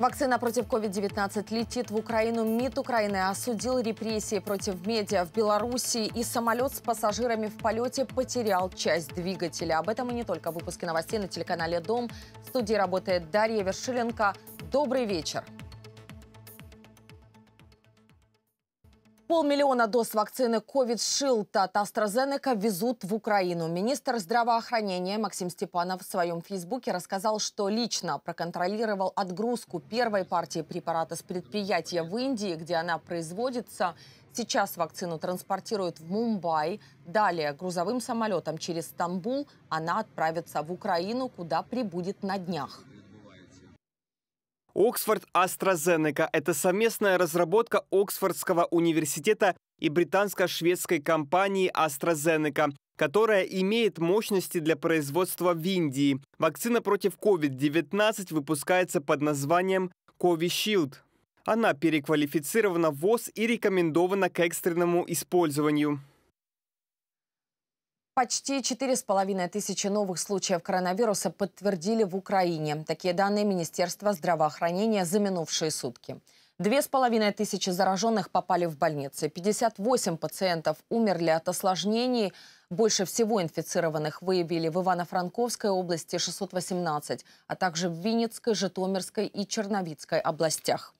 Вакцина против COVID-19 летит в Украину. МИД Украины осудил репрессии против медиа в Белоруссии. И самолет с пассажирами в полете потерял часть двигателя. Об этом и не только в выпуске новостей на телеканале «Дом». В студии работает Дарья Вершиленко. Добрый вечер. Полмиллиона доз вакцины covid shield от AstraZeneca везут в Украину. Министр здравоохранения Максим Степанов в своем фейсбуке рассказал, что лично проконтролировал отгрузку первой партии препарата с предприятия в Индии, где она производится. Сейчас вакцину транспортируют в Мумбай. Далее грузовым самолетом через Стамбул она отправится в Украину, куда прибудет на днях. Оксфорд AstraZeneca – это совместная разработка Оксфордского университета и британско-шведской компании AstraZeneca, которая имеет мощности для производства в Индии. Вакцина против COVID-19 выпускается под названием Covishield. Она переквалифицирована в ВОЗ и рекомендована к экстренному использованию. Почти 4,5 тысячи новых случаев коронавируса подтвердили в Украине. Такие данные Министерства здравоохранения за минувшие сутки. Две с половиной тысячи зараженных попали в больницы. 58 пациентов умерли от осложнений. Больше всего инфицированных выявили в Ивано-Франковской области 618, а также в Винницкой, Житомирской и Черновицкой областях.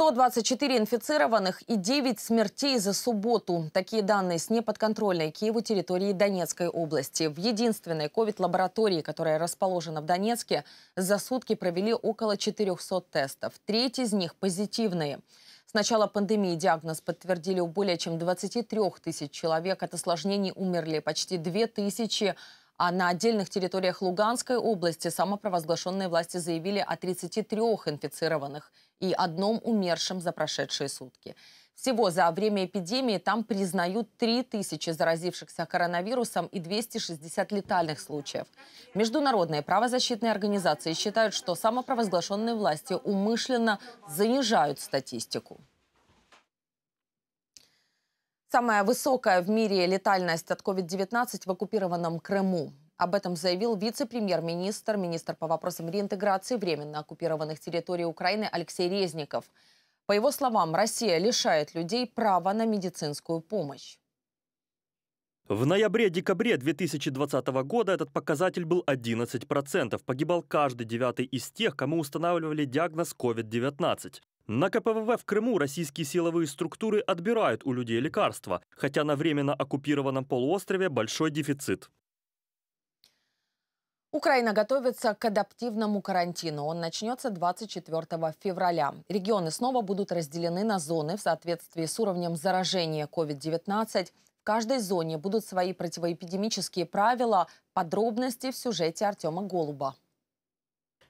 124 инфицированных и 9 смертей за субботу. Такие данные с неподконтрольной Киеву территории Донецкой области. В единственной ковид-лаборатории, которая расположена в Донецке, за сутки провели около 400 тестов. Треть из них позитивные. С начала пандемии диагноз подтвердили у более чем 23 тысяч человек. От осложнений умерли почти 2 тысячи. А на отдельных территориях Луганской области самопровозглашенные власти заявили о 33 инфицированных – и одном умершем за прошедшие сутки. Всего за время эпидемии там признают 3000 заразившихся коронавирусом и 260 летальных случаев. Международные правозащитные организации считают, что самопровозглашенные власти умышленно занижают статистику. Самая высокая в мире летальность от COVID-19 в оккупированном Крыму. Об этом заявил вице-премьер-министр, министр по вопросам реинтеграции временно оккупированных территорий Украины Алексей Резников. По его словам, Россия лишает людей права на медицинскую помощь. В ноябре-декабре 2020 года этот показатель был 11%. Погибал каждый девятый из тех, кому устанавливали диагноз COVID-19. На КПВВ в Крыму российские силовые структуры отбирают у людей лекарства, хотя на временно оккупированном полуострове большой дефицит. Украина готовится к адаптивному карантину. Он начнется 24 февраля. Регионы снова будут разделены на зоны в соответствии с уровнем заражения COVID-19. В каждой зоне будут свои противоэпидемические правила. Подробности в сюжете Артема Голуба.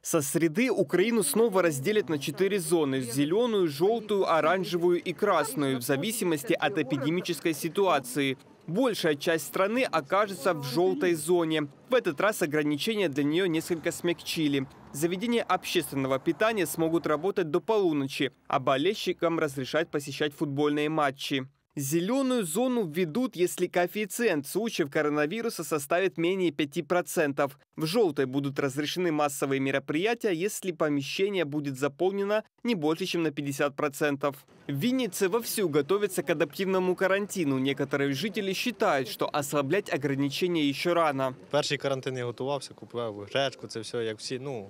Со среды Украину снова разделят на четыре зоны – зеленую, желтую, оранжевую и красную, в зависимости от эпидемической ситуации – большая часть страны окажется в желтой зоне. В этот раз ограничения для нее несколько смягчили. Заведения общественного питания смогут работать до полуночи, а болельщикам разрешать посещать футбольные матчи. Зеленую зону введут, если коэффициент случаев коронавируса составит менее 5%. В желтой будут разрешены массовые мероприятия, если помещение будет заполнено не больше, чем на 50%. В Виннице вовсю готовится к адаптивному карантину. Некоторые жители считают, что ослаблять ограничения еще рано. Первый карантин я готувався, купував гречку, это все, як все, ну,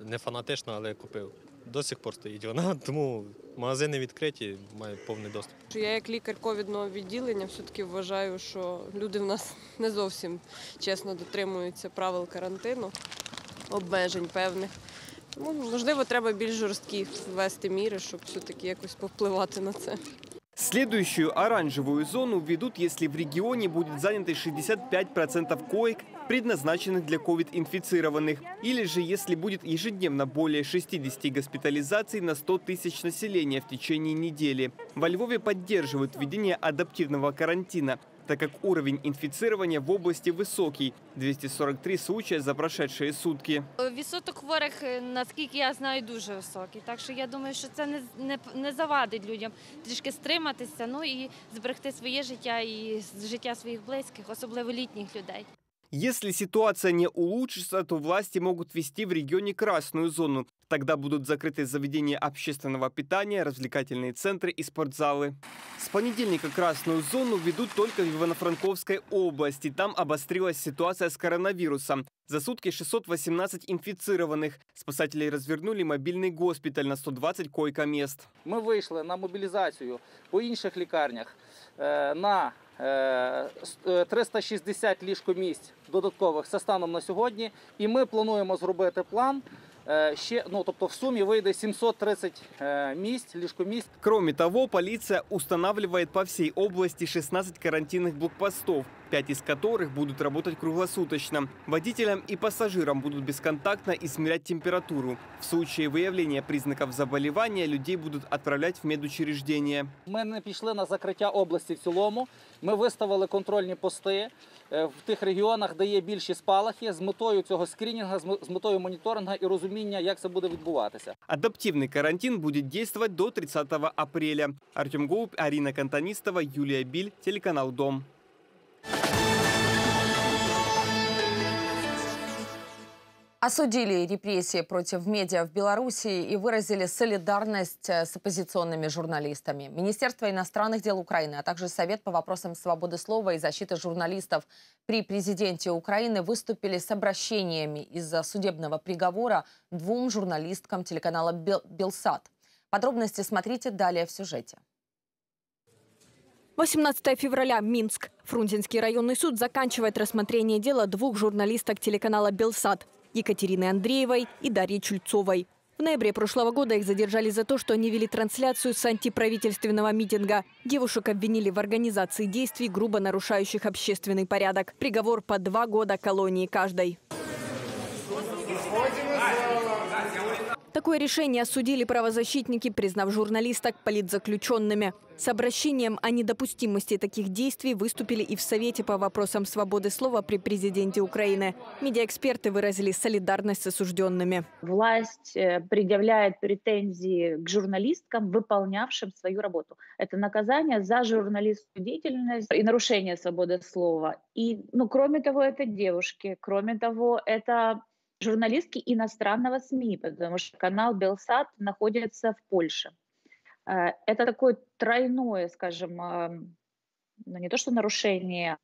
не фанатично, но купил. до сих пор стоїть вона, тому магазини відкриті, мають повний доступ. Я як лікар ковідного відділення все-таки вважаю, що люди в нас не зовсім чесно дотримуються правил карантину, обмежень певних. Тому, ну, можливо, треба більш жорсткі ввести міри, щоб все-таки якось повпливати на це. Следующую оранжевую зону введут, якщо в регионе будет занято 65% коек предназначены для ковид-инфицированных. Или же, если будет ежедневно более 60 госпитализаций на 100 тысяч населения в течение недели. Во Львове поддерживают введение адаптивного карантина так как уровень инфицирования в области высокий – 243 случая за прошедшие сутки. Відсоток хворих, э, насколько я знаю, очень високий. Так что я думаю, что это не, не, не завадить людям трішки стриматися, ну і зберегти своє життя і життя своїх близьких, особливо летних людей. Если ситуация не улучшится, то власти могут ввести в регионе красную зону. Тогда будут закрыты заведения общественного питания, развлекательные центры и спортзалы. С понедельника красную зону ведут только в Ивано-Франковской области. Там обострилась ситуация с коронавирусом. За сутки 618 инфицированных. Спасатели развернули мобильный госпиталь на 120 койко-мест. Мы вышли на мобилизацию по інших лікарнях, э, на 360 е, е, ліжкомісць додаткових це станом на сьогодні. І ми плануємо зробити план. Е, ще ну, тобто в сумме выйдет 730 місць ліжкомісць. Кроме того, поліція устанавливает по всій області 16 карантинных блокпостов. пять из которых будут работать круглосуточно. Водителям и пассажирам будут бесконтактно измерять температуру. В случае выявления признаков заболевания людей будут отправлять в медучреждение. Мы не пішли на закриття області в цілому. Ми виставили контрольні пости в тих регіонах, де є більші спалахи, з метою цього скрінінгу, з метою моніторингу і розуміння, як це буде відбуватися. Адаптивний карантин буде діяти до 30 апреля. Артем Голуб, Арина Кантоністова, Юлія Біль, телеканал Дом. осудили репрессии против медиа в Беларуси и выразили солидарность э, с оппозиционными журналистами. Министерство иностранных дел Украины, а также Совет по вопросам свободы слова и защиты журналистов при президенте Украины выступили с обращениями из-за судебного приговора двум журналисткам телеканала «Белсат». Подробности смотрите далее в сюжете. 18 февраля, Минск. Фрунзенский районный суд заканчивает рассмотрение дела двух журналисток телеканала «Белсат». Екатерины Андреевой и Дарьи Чульцовой. В ноябре прошлого года их задержали за то, что они вели трансляцию с антиправительственного митинга. Девушек обвинили в организации действий, грубо нарушающих общественный порядок. Приговор по два года колонии каждой. Такое решение осудили правозащитники, признав журналисток политзаключенными. С обращением о недопустимости таких действий выступили и в Совете по вопросам свободы слова при президенте Украины. Медиаэксперты выразили солидарность с осужденными. Власть э, предъявляет претензии к журналисткам, выполнявшим свою работу. Это наказание за журналистскую деятельность и нарушение свободы слова. И, ну, кроме того, это девушки. Кроме того, это журналистки иностранного СМИ, потому что канал Белсат находится в Польше. Э, это такое тройное, скажем, эм, ну не то что нарушение,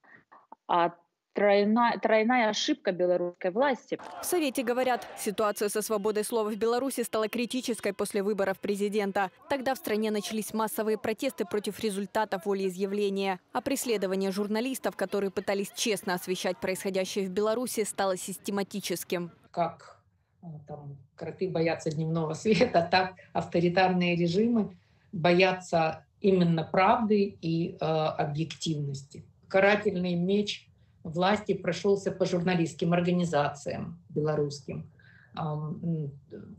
а тройная, тройная ошибка белорусской власти. В Совете говорят, ситуация со свободой слова в Беларуси стала критической после выборов президента. Тогда в стране начались массовые протесты против результатов волеизъявления. А преследование журналистов, которые пытались честно освещать происходящее в Беларуси, стало систематическим как а, там, кроты боятся дневного света, так авторитарные режимы боятся именно правды и э, объективности. Карательный меч власти прошелся по журналистским организациям белорусским.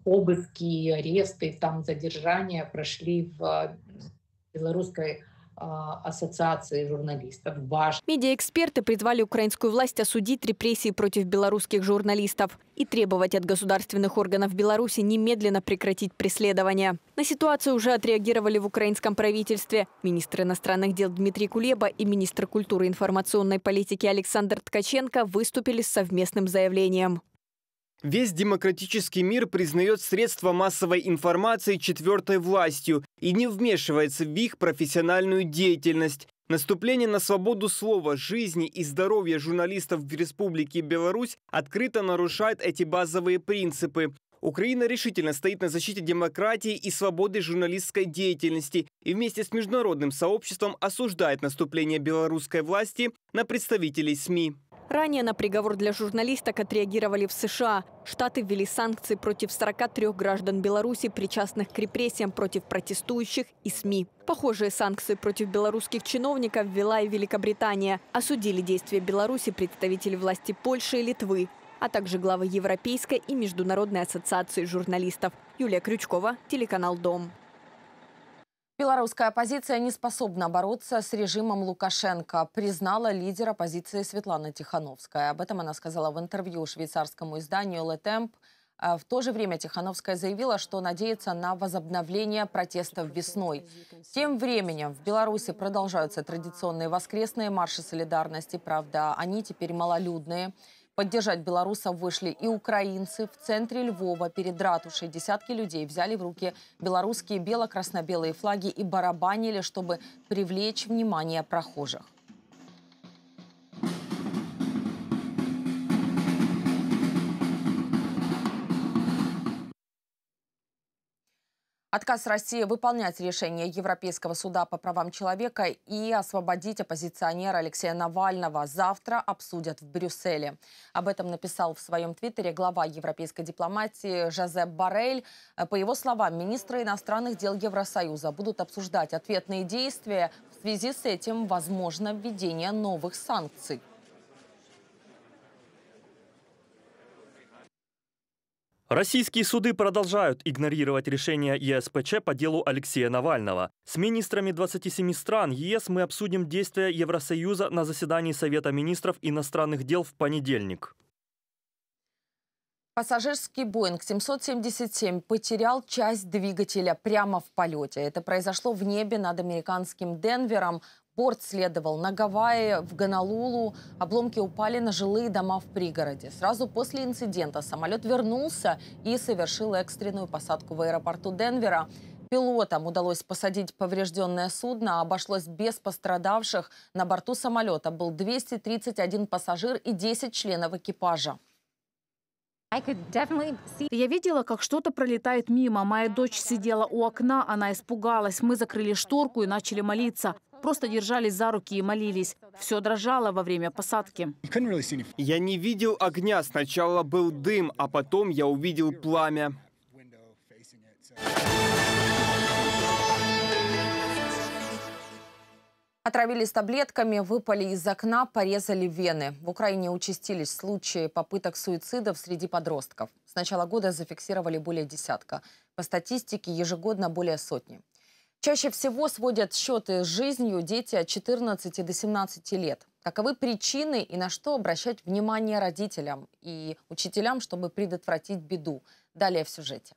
обыски, аресты, там задержания прошли в а, белорусской а, ассоциации журналистов, ваш. Медиаэксперты призвали украинскую власть осудить репрессии против белорусских журналистов и требовать от государственных органов Беларуси немедленно прекратить преследование. На ситуацию уже отреагировали в украинском правительстве. Министр иностранных дел Дмитрий Кулеба и министр культуры и информационной политики Александр Ткаченко выступили с совместным заявлением. Весь демократический мир признает средства массовой информации четвертой властью и не вмешивается в их профессиональную деятельность. Наступление на свободу слова, жизни и здоровья журналистов в Республике Беларусь открыто нарушает эти базовые принципы. Украина решительно стоит на защите демократии и свободы журналистской деятельности и вместе с международным сообществом осуждает наступление белорусской власти на представителей СМИ. Ранее на приговор для журналисток отреагировали в США. Штаты ввели санкции против 43 граждан Беларуси, причастных к репрессиям против протестующих и СМИ. Похожие санкции против белорусских чиновников ввела и Великобритания. Осудили действия Беларуси представители власти Польши и Литвы а также главы Европейской и Международной ассоциации журналистов. Юлия Крючкова, телеканал «Дом». Белорусская оппозиция не способна бороться с режимом Лукашенко, признала лидер оппозиции Светлана Тихановская. Об этом она сказала в интервью швейцарскому изданию «Le Temp». А в то же время Тихановская заявила, что надеется на возобновление протестов весной. Тем временем в Беларуси продолжаются традиционные воскресные марши солидарности. Правда, они теперь малолюдные. Поддержать белорусов вышли и украинцы. В центре Львова перед ратушей десятки людей взяли в руки белорусские бело-красно-белые флаги и барабанили, чтобы привлечь внимание прохожих. Отказ России выполнять решение Европейского суда по правам человека и освободить оппозиционера Алексея Навального завтра обсудят в Брюсселе. Об этом написал в своем твиттере глава европейской дипломатии Жозеп Барель. По его словам, министры иностранных дел Евросоюза будут обсуждать ответные действия. В связи с этим возможно введение новых санкций. Российские суды продолжают игнорировать решение ЕСПЧ по делу Алексея Навального. С министрами 27 стран ЕС мы обсудим действия Евросоюза на заседании Совета министров иностранных дел в понедельник. Пассажирский Боинг 777 потерял часть двигателя прямо в полете. Это произошло в небе над американским Денвером. Борт следовал на Гавайи, в Гонолулу. Обломки упали на жилые дома в пригороде. Сразу после инцидента самолет вернулся и совершил экстренную посадку в аэропорту Денвера. Пилотам удалось посадить поврежденное судно. Обошлось без пострадавших. На борту самолета был 231 пассажир и 10 членов экипажа. Я видела, как что-то пролетает мимо. Моя дочь сидела у окна, она испугалась. Мы закрыли шторку и начали молиться. Просто держались за руки и молились. Все дрожало во время посадки. Я не видел огня. Сначала был дым, а потом я увидел пламя. Отравились таблетками, выпали из окна, порезали вены. В Украине участились случаи попыток суицидов среди подростков. С начала года зафиксировали более десятка. По статистике ежегодно более сотни. Чаще всего сводят счеты с жизнью дети от 14 до 17 лет. Каковы причины и на что обращать внимание родителям и учителям, чтобы предотвратить беду? Далее в сюжете.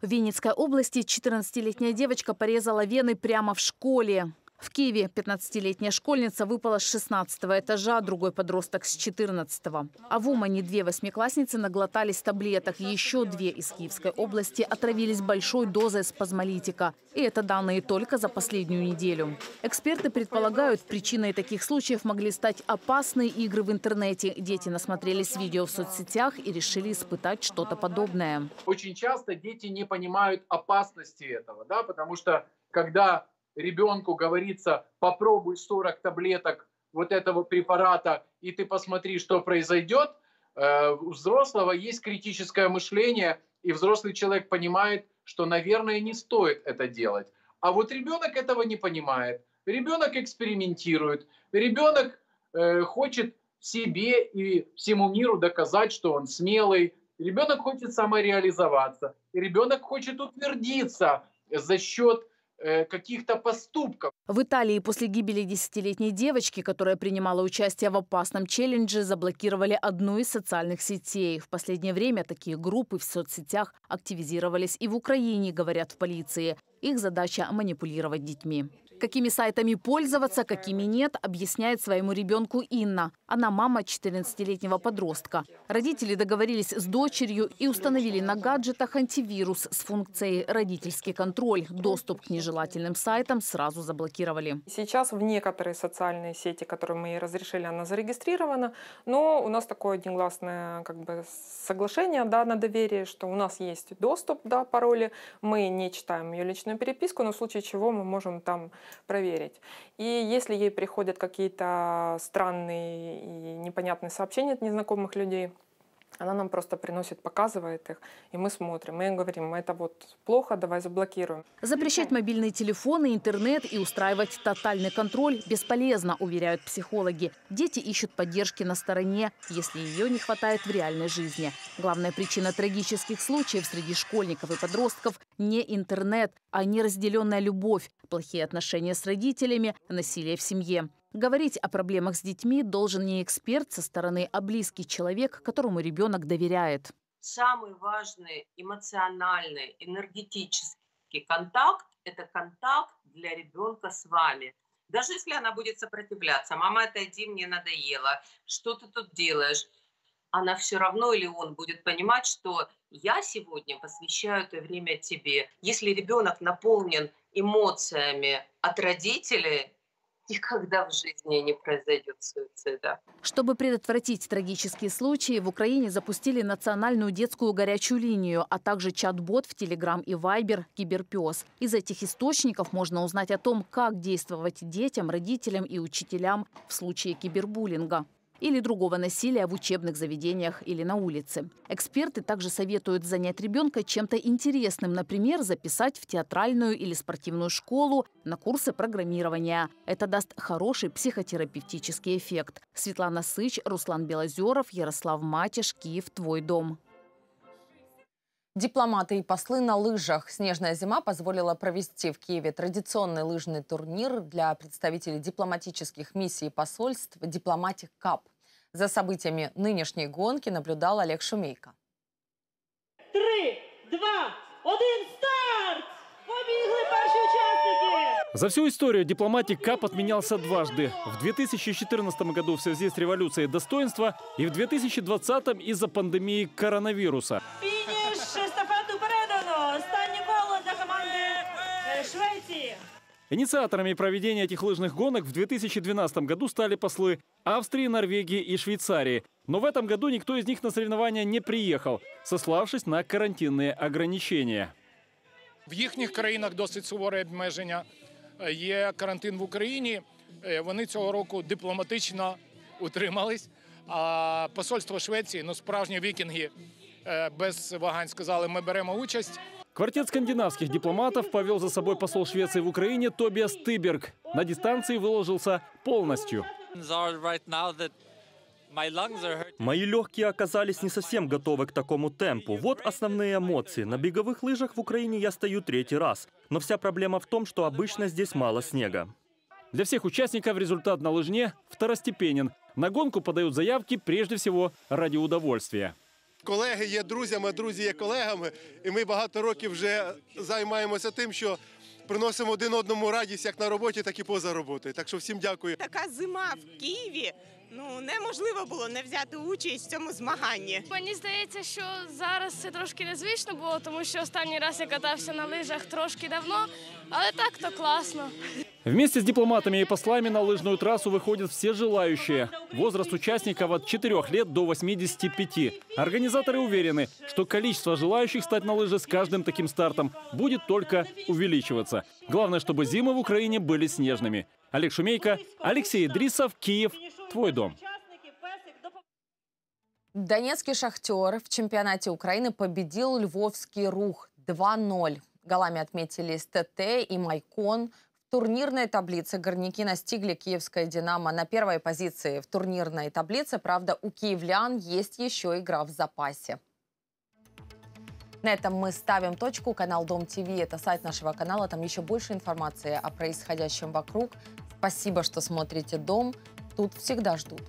В Винницкой области 14-летняя девочка порезала вены прямо в школе. В Киеве 15-летняя школьница выпала с 16 этажа, другой подросток с 14 -го. А в Умане две восьмиклассницы наглотались таблеток. Еще две из Киевской области отравились большой дозой спазмолитика. И это данные только за последнюю неделю. Эксперты предполагают, причиной таких случаев могли стать опасные игры в интернете. Дети насмотрелись видео в соцсетях и решили испытать что-то подобное. Очень часто дети не понимают опасности этого, да, потому что когда ребенку говорится, попробуй 40 таблеток вот этого препарата, и ты посмотри, что произойдет, э, у взрослого есть критическое мышление, и взрослый человек понимает, что, наверное, не стоит это делать. А вот ребенок этого не понимает. Ребенок экспериментирует. Ребенок э, хочет себе и всему миру доказать, что он смелый. Ребенок хочет самореализоваться. ребенок хочет утвердиться за счет Э, каких-то поступков. В Италии после гибели десятилетней девочки, которая принимала участие в опасном челлендже, заблокировали одну из социальных сетей. В последнее время такие группы в соцсетях активизировались и в Украине, говорят в полиции. Их задача – манипулировать детьми. Какими сайтами пользоваться, какими нет, объясняет своему ребенку Инна. Она мама 14-летнего подростка. Родители договорились с дочерью и установили на гаджетах антивирус с функцией «Родительский контроль». Доступ к нежелательным сайтам сразу заблокировали. Сейчас в некоторые социальные сети, которые мы разрешили, она зарегистрирована, но у нас такое негласное как бы, соглашение да, на доверие, что у нас есть доступ, да, пароли, мы не читаем ее личную переписку, но в случае чего мы можем там проверить. И если ей приходят какие-то странные и непонятные сообщения от незнакомых людей, она нам просто приносит, показывает их, и мы смотрим, мы говорим, это вот плохо, давай заблокируем. Запрещать мобильные телефоны, интернет и устраивать тотальный контроль бесполезно, уверяют психологи. Дети ищут поддержки на стороне, если ее не хватает в реальной жизни. Главная причина трагических случаев среди школьников и подростков – не интернет, а неразделенная любовь, плохие отношения с родителями, насилие в семье. Говорить о проблемах с детьми должен не эксперт со стороны, а близкий человек, которому ребенок доверяет. Самый важный эмоциональный, энергетический контакт – это контакт для ребенка с вами. Даже если она будет сопротивляться, мама, отойди, мне надоело, что ты тут делаешь, она все равно или он будет понимать, что я сегодня посвящаю это время тебе. Если ребенок наполнен эмоциями от родителей, никогда в жизни не произойдет суицида. Чтобы предотвратить трагические случаи, в Украине запустили национальную детскую горячую линию, а также чат-бот в Telegram и Viber «Киберпес». Из этих источников можно узнать о том, как действовать детям, родителям и учителям в случае кибербуллинга или другого насилия в учебных заведениях или на улице. Эксперты также советуют занять ребенка чем-то интересным, например, записать в театральную или спортивную школу, на курсы программирования. Это даст хороший психотерапевтический эффект. Светлана Сыч, Руслан Белозеров, Ярослав Матиш, Киев, Твой дом. Дипломаты и послы на лыжах. Снежная зима позволила провести в Киеве традиционный лыжный турнир для представителей дипломатических миссий и посольств «Дипломатик Кап». За событиями нынешней гонки наблюдал Олег Шумейко. Три, два, один, старт! Побегли перші участники! За всю историю дипломатик КАП отменялся дважды. В 2014 году в связи с революцией достоинства и в 2020 из-за пандемии коронавируса. Швеции. Инициаторами проведения этих лыжных гонок в 2012 году стали послы Австрии, Норвегии и Швейцарии. Но в этом году никто из них на соревнования не приехал, сославшись на карантинные ограничения. В їхніх країнах досить суворе обмеження. Есть карантин в Украине. Они цього року дипломатично утримались. А посольство Швеції, ну справжні викинги без вагань сказали, мы берем участь. Квартет скандинавских дипломатов повел за собой посол Швеции в Украине Тобиас Тыберг. На дистанции выложился полностью. Мои легкие оказались не совсем готовы к такому темпу. Вот основные эмоции. На беговых лыжах в Украине я стою третий раз. Но вся проблема в том, что обычно здесь мало снега. Для всех участников результат на лыжне второстепенен. На гонку подают заявки прежде всего ради удовольствия. колеги є друзями, друзі є колегами. І ми багато років вже займаємося тим, що приносимо один одному радість як на роботі, так і поза роботою. Так що всім дякую. Така зима в Києві. Ну неможливо було не взяти участь в цьому змаганні. Мені здається, що зараз це трошки незвично було, тому що останній раз я катався на лижах трошки давно, але так то класно. Вместе с дипломатами и послами на лыжную трассу выходят все желающие. Возраст участников от 4 лет до 85. Организаторы уверены, что количество желающих стать на лыжи с каждым таким стартом будет только увеличиваться. Главное, чтобы зимы в Украине были снежными. Олег Шумейко, Алексей Идрисов, Киев. Твой дом. Донецкий «Шахтер» в чемпионате Украины победил львовский «Рух» 2-0. Голами отметились ТТ и Майкон – турнирной таблице горняки настигли киевское «Динамо» на первой позиции в турнирной таблице. Правда, у киевлян есть еще игра в запасе. На этом мы ставим точку. Канал Дом ТВ – это сайт нашего канала. Там еще больше информации о происходящем вокруг. Спасибо, что смотрите «Дом». Тут всегда ждут.